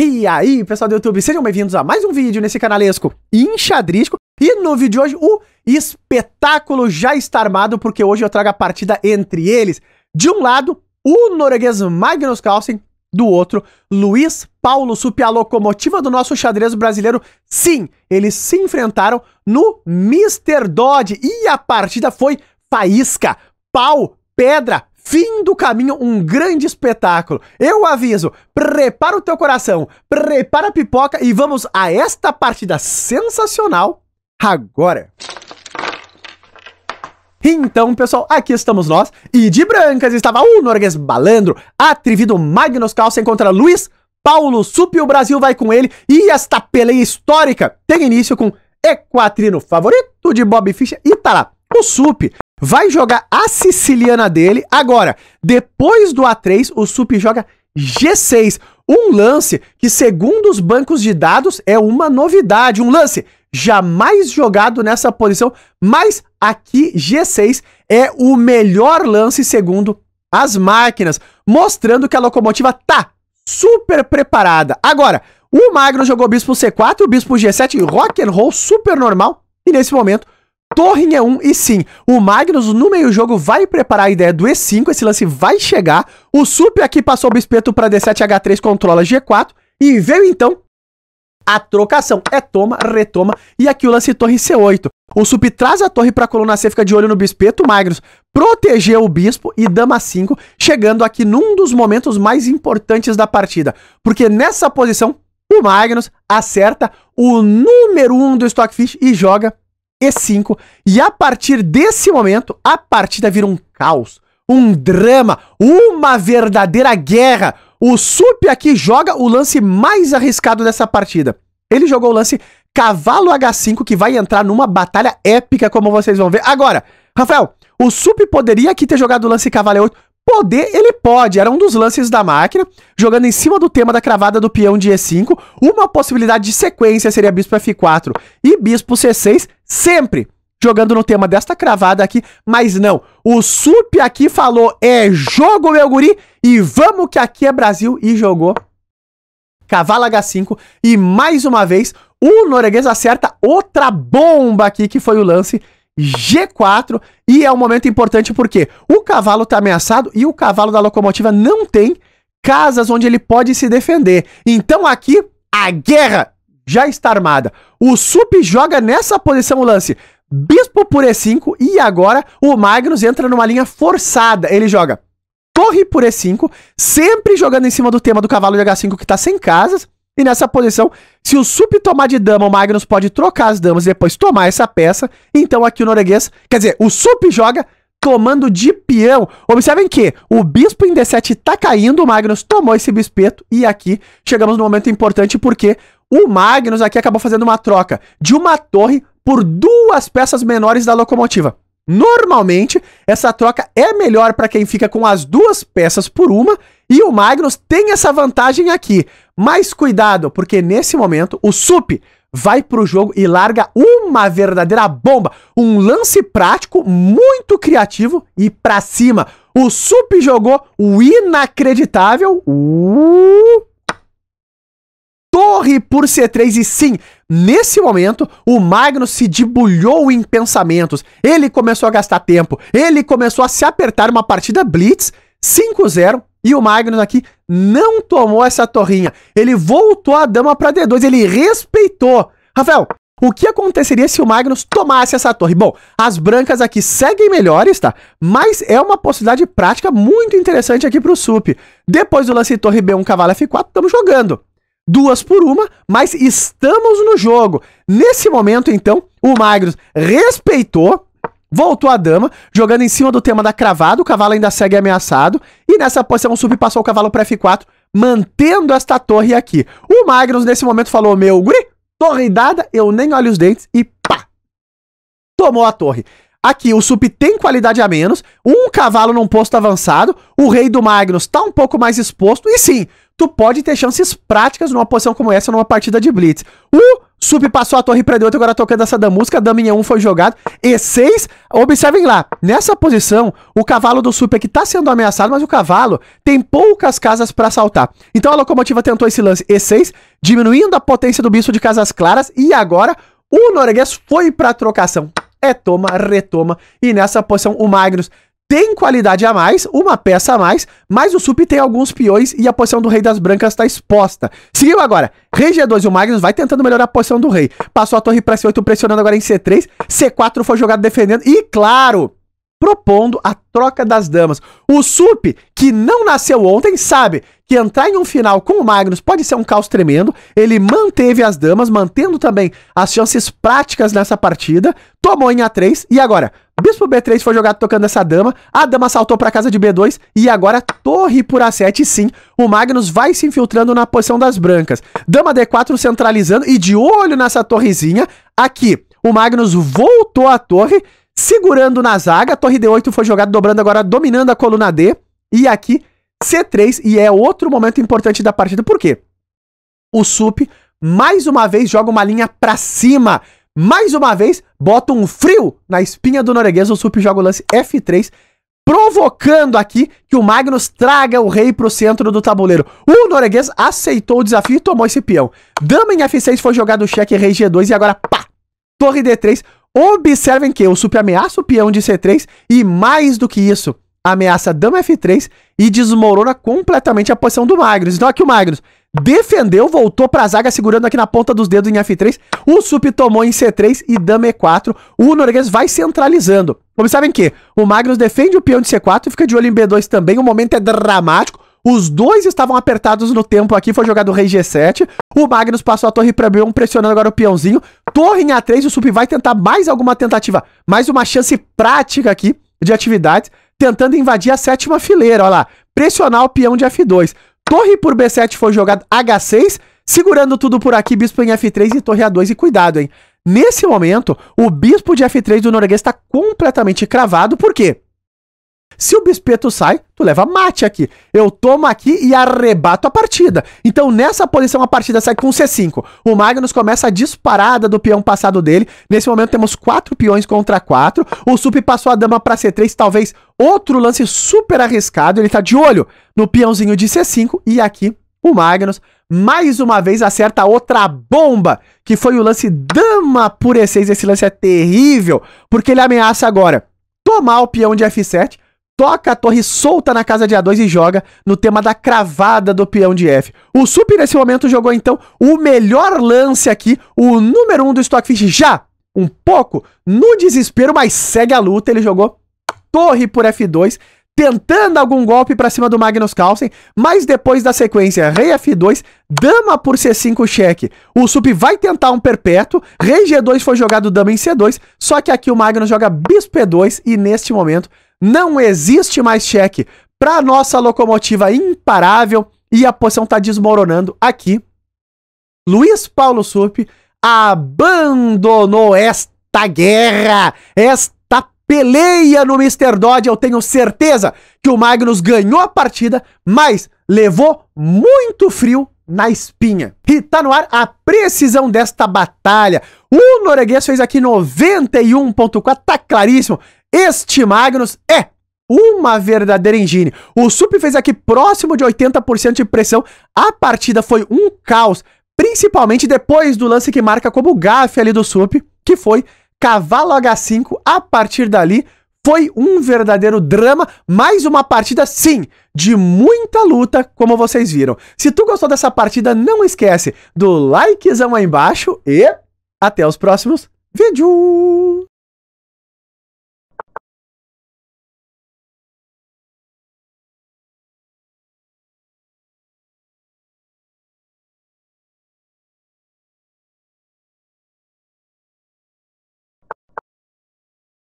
E aí, pessoal do YouTube, sejam bem-vindos a mais um vídeo nesse canalesco enxadrístico. E no vídeo de hoje, o espetáculo já está armado, porque hoje eu trago a partida entre eles. De um lado, o norueguês Magnus Carlsen, do outro, Luiz Paulo Supi, a locomotiva do nosso xadrez brasileiro. Sim, eles se enfrentaram no Mr. Dodge e a partida foi faísca, pau, pedra, Fim do caminho, um grande espetáculo. Eu aviso, prepara o teu coração, prepara a pipoca e vamos a esta partida sensacional agora. Então, pessoal, aqui estamos nós. E de brancas estava o Norgues Balandro, atrevido Magnus Carlsen contra Luiz Paulo Sup. E o Brasil vai com ele. E esta peleia histórica tem início com Equatrino favorito de Bob Fischer e tá lá, O Sup vai jogar a siciliana dele. Agora, depois do A3, o Sup joga G6. Um lance que, segundo os bancos de dados, é uma novidade. Um lance jamais jogado nessa posição, mas aqui G6 é o melhor lance, segundo as máquinas, mostrando que a locomotiva tá super preparada. Agora, o Magno jogou bispo C4, o bispo G7, rock and roll super normal, e nesse momento em é 1, um, e sim, o Magnus no meio jogo vai preparar a ideia do E5, esse lance vai chegar, o Sup aqui passou o bispeto para D7H3, controla G4, e veio então a trocação. É toma, retoma, e aqui o lance torre C8. O Sup traz a torre para a coluna C, fica de olho no bispeto, Magnus proteger o bispo e dama 5, chegando aqui num dos momentos mais importantes da partida, porque nessa posição o Magnus acerta o número 1 um do Stockfish e joga e 5. E a partir desse momento, a partida vira um caos, um drama, uma verdadeira guerra. O Sup aqui joga o lance mais arriscado dessa partida. Ele jogou o lance cavalo H5 que vai entrar numa batalha épica, como vocês vão ver. Agora, Rafael, o Sup poderia aqui ter jogado o lance cavalo E8 Poder, ele pode. Era um dos lances da máquina, jogando em cima do tema da cravada do peão de E5. Uma possibilidade de sequência seria bispo F4 e bispo C6, sempre jogando no tema desta cravada aqui. Mas não, o SUP aqui falou, é jogo, meu guri, e vamos que aqui é Brasil, e jogou cavalo H5, e mais uma vez, o norueguês acerta outra bomba aqui, que foi o lance G4 e é um momento importante porque o cavalo está ameaçado e o cavalo da locomotiva não tem casas onde ele pode se defender. Então aqui a guerra já está armada. O Sup joga nessa posição o lance. Bispo por E5 e agora o Magnus entra numa linha forçada. Ele joga torre por E5, sempre jogando em cima do tema do cavalo de H5 que está sem casas. E nessa posição se o Sup tomar de dama, o Magnus pode trocar as damas e depois tomar essa peça. Então aqui o norueguês, quer dizer, o Sup joga tomando de peão. Observem que o bispo em D7 tá caindo, o Magnus tomou esse bispeto e aqui chegamos no momento importante porque o Magnus aqui acabou fazendo uma troca de uma torre por duas peças menores da locomotiva. Normalmente, essa troca é melhor para quem fica com as duas peças por uma e o Magnus tem essa vantagem aqui. Mas cuidado, porque nesse momento o Sup vai pro jogo e larga uma verdadeira bomba, um lance prático muito criativo e pra cima. O Sup jogou o inacreditável uh, Torre por C3 e sim, nesse momento o Magnus se debulhou em pensamentos. Ele começou a gastar tempo, ele começou a se apertar uma partida blitz 5-0 e o Magnus aqui não tomou essa torrinha. Ele voltou a dama para D2, ele respeitou. Rafael, o que aconteceria se o Magnus tomasse essa torre? Bom, as brancas aqui seguem melhores, tá? Mas é uma possibilidade prática muito interessante aqui pro Sup. Depois do lance de torre B1, cavalo F4, estamos jogando. Duas por uma, mas estamos no jogo. Nesse momento, então, o Magnus respeitou Voltou a dama, jogando em cima do tema da cravada, o cavalo ainda segue ameaçado, e nessa posição o passou o cavalo para F4, mantendo esta torre aqui. O Magnus, nesse momento, falou, meu guri, torre dada, eu nem olho os dentes, e pá! Tomou a torre. Aqui, o sup tem qualidade a menos, um cavalo num posto avançado, o rei do Magnus tá um pouco mais exposto, e sim, tu pode ter chances práticas numa posição como essa, numa partida de blitz. O Sup passou a torre e D8, agora tocando essa da música. Dama em 1 foi jogado. E6, observem lá. Nessa posição, o cavalo do Sup aqui é tá sendo ameaçado, mas o cavalo tem poucas casas para saltar. Então a locomotiva tentou esse lance E6, diminuindo a potência do bispo de casas claras. E agora o norueguês foi pra trocação. É toma, retoma. E nessa posição, o Magnus tem qualidade a mais, uma peça a mais, mas o Sup tem alguns peões e a posição do Rei das Brancas está exposta. Seguiu agora. Rei G2 e o Magnus vai tentando melhorar a posição do Rei. Passou a torre para C8, pressionando agora em C3. C4 foi jogado defendendo. E claro, propondo a troca das damas. O Sup, que não nasceu ontem, sabe que entrar em um final com o Magnus pode ser um caos tremendo. Ele manteve as damas, mantendo também as chances práticas nessa partida. Tomou em A3 e agora Bispo B3 foi jogado tocando essa dama, a dama saltou para casa de B2 e agora torre por A7 sim, o Magnus vai se infiltrando na posição das brancas. Dama D4 centralizando e de olho nessa torrezinha, aqui o Magnus voltou a torre, segurando na zaga, torre D8 foi jogada dobrando agora, dominando a coluna D e aqui C3 e é outro momento importante da partida, por quê? O Sup mais uma vez joga uma linha para cima, mais uma vez, bota um frio na espinha do norueguês. O Sup joga o lance F3, provocando aqui que o Magnus traga o rei pro centro do tabuleiro. O norueguês aceitou o desafio e tomou esse peão. Dama em F6 foi jogado o cheque, rei G2 e agora pá! Torre D3. Observem que o Sup ameaça o peão de C3 e mais do que isso, ameaça dama F3 e desmorona completamente a posição do Magnus. Então aqui o Magnus defendeu, voltou pra zaga, segurando aqui na ponta dos dedos em F3. O Sup tomou em C3 e Dama é E4. O norueguês vai centralizando. sabem que o Magnus defende o peão de C4 e fica de olho em B2 também. O momento é dramático. Os dois estavam apertados no tempo aqui, foi jogado o rei G7. O Magnus passou a torre pra B1, pressionando agora o peãozinho. Torre em A3, o Sup vai tentar mais alguma tentativa, mais uma chance prática aqui de atividades, tentando invadir a sétima fileira, olha lá. Pressionar o peão de F2. Torre por B7 foi jogado H6, segurando tudo por aqui, bispo em F3 e torre A2. E cuidado, hein? Nesse momento, o bispo de F3 do norueguês está completamente cravado, por quê? Se o Bispeto sai, tu leva mate aqui. Eu tomo aqui e arrebato a partida. Então, nessa posição, a partida sai com C5. O Magnus começa a disparada do peão passado dele. Nesse momento, temos quatro peões contra quatro. O Sup passou a dama para C3, talvez outro lance super arriscado. Ele tá de olho no peãozinho de C5. E aqui, o Magnus, mais uma vez, acerta outra bomba, que foi o lance dama por E6. Esse lance é terrível, porque ele ameaça agora tomar o peão de F7 toca a torre solta na casa de A2 e joga no tema da cravada do peão de F. O Sup nesse momento jogou então o melhor lance aqui, o número 1 um do Stockfish já um pouco no desespero, mas segue a luta, ele jogou torre por F2, tentando algum golpe para cima do Magnus Carlsen, mas depois da sequência, rei F2, dama por C5 cheque. O Sup vai tentar um perpétuo, rei G2 foi jogado dama em C2, só que aqui o Magnus joga bispo E2 e neste momento não existe mais cheque para nossa locomotiva imparável e a posição está desmoronando aqui. Luiz Paulo Sup abandonou esta guerra, esta peleia no Mr. Dodge. Eu tenho certeza que o Magnus ganhou a partida, mas levou muito frio na espinha. E tá no ar a precisão desta batalha. O norueguês fez aqui 91.4, tá claríssimo. Este Magnus é uma verdadeira engine. O SUP fez aqui próximo de 80% de pressão. A partida foi um caos, principalmente depois do lance que marca como gafe ali do SUP, que foi cavalo H5. A partir dali, foi um verdadeiro drama, mais uma partida, sim, de muita luta, como vocês viram. Se tu gostou dessa partida, não esquece do likezão aí embaixo e até os próximos vídeos!